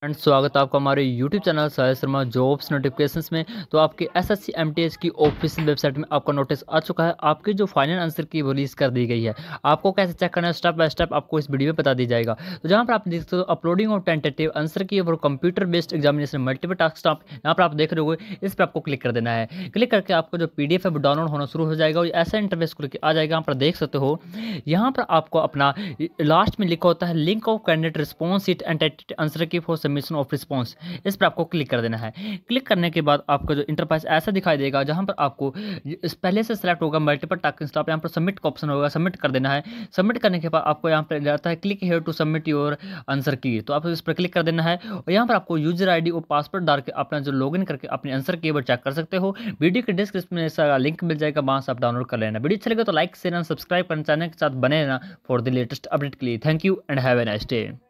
friends स्वागत है आपका हमारे YouTube channel Sai Sharma jobs notification में तो आपके एस एस की ऑफिशियल वेबसाइट में आपका नोटिस आ चुका है आपकी जो फाइनल आंसर की रिलीज कर दी गई है आपको कैसे चेक करना है स्टेप बाय स्टेप आपको इस वीडियो में बता दी जाएगा तो जहाँ पर आप देख सकते हो अपलोडिंग और टेंटेटिव आंसर की और computer based examination multiple task आप यहाँ पर आप देख रहे हो इस पर आपको क्लिक कर देना है क्लिक करके आपको जो पी है डाउनलोड होना शुरू हो जाएगा और ऐसा इंटरफेस करके आ जाएगा यहाँ पर देख सकते हो यहाँ पर आपको अपना लास्ट में लिखा होता है link of candidate response it and answer key force submission of response इस पर आपको क्लिक कर देना है क्लिक करने के बाद आपका जो इंटरप्राइस ऐसा दिखाई देगा जहाँ पर आपको पहले से सेलेक्ट होगा मल्टीपल टाकिंग स्टॉप यहाँ पर सबमिट का ऑप्शन होगा सबमिट कर देना है सबमिट करने के बाद आपको यहाँ पर जाता है click here to submit your answer key तो आप इस पर क्लिक कर देना है और यहाँ पर आपको यूजर आई और पासवर्ड डाल के अपना जो लॉग करके अपने आंसर की चेक कर सकते हो वीडियो के डिस्क्रिप्शन में इसका लिंक मिल जाएगा वहाँ से आप डाउनलोड कर लेना वीडियो अच्छा लगे तो लाइक शेयर सब्सक्राइब करना चैनल के साथ बने रहना फॉर द लेटेस्ट अपडेट के लिए thank you and have a nice day